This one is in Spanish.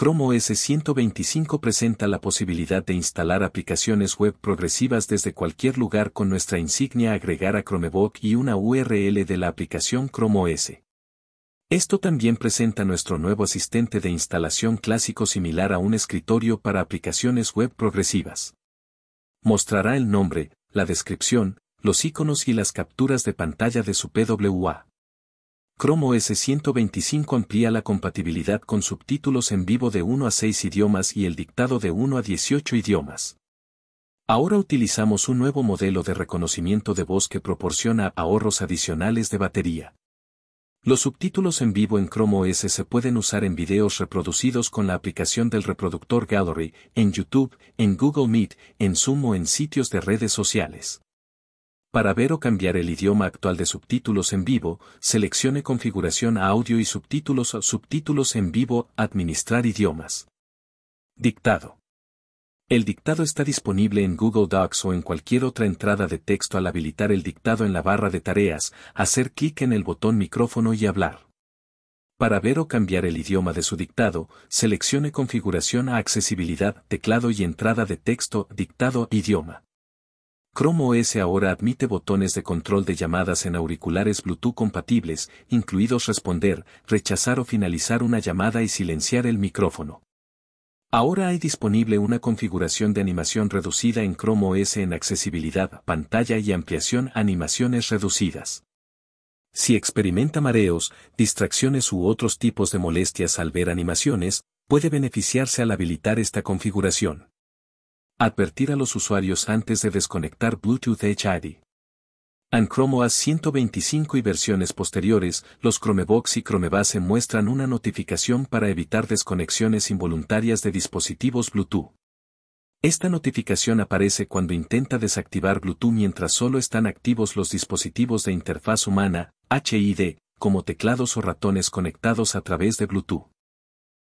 Chrome OS 125 presenta la posibilidad de instalar aplicaciones web progresivas desde cualquier lugar con nuestra insignia agregar a Chromebook y una URL de la aplicación Chrome OS. Esto también presenta nuestro nuevo asistente de instalación clásico similar a un escritorio para aplicaciones web progresivas. Mostrará el nombre, la descripción, los iconos y las capturas de pantalla de su PWA. Chrome OS 125 amplía la compatibilidad con subtítulos en vivo de 1 a 6 idiomas y el dictado de 1 a 18 idiomas. Ahora utilizamos un nuevo modelo de reconocimiento de voz que proporciona ahorros adicionales de batería. Los subtítulos en vivo en Chrome OS se pueden usar en videos reproducidos con la aplicación del reproductor Gallery, en YouTube, en Google Meet, en Zoom o en sitios de redes sociales. Para ver o cambiar el idioma actual de subtítulos en vivo, seleccione Configuración a audio y subtítulos o subtítulos en vivo, Administrar idiomas. Dictado. El dictado está disponible en Google Docs o en cualquier otra entrada de texto al habilitar el dictado en la barra de tareas, hacer clic en el botón micrófono y hablar. Para ver o cambiar el idioma de su dictado, seleccione Configuración a accesibilidad, teclado y entrada de texto, dictado, idioma. Chrome OS ahora admite botones de control de llamadas en auriculares Bluetooth compatibles, incluidos responder, rechazar o finalizar una llamada y silenciar el micrófono. Ahora hay disponible una configuración de animación reducida en Chrome OS en accesibilidad, pantalla y ampliación animaciones reducidas. Si experimenta mareos, distracciones u otros tipos de molestias al ver animaciones, puede beneficiarse al habilitar esta configuración. Advertir a los usuarios antes de desconectar Bluetooth HID. En Chrome OS 125 y versiones posteriores, los Chromebox y Chromebase muestran una notificación para evitar desconexiones involuntarias de dispositivos Bluetooth. Esta notificación aparece cuando intenta desactivar Bluetooth mientras solo están activos los dispositivos de interfaz humana, HID, como teclados o ratones conectados a través de Bluetooth.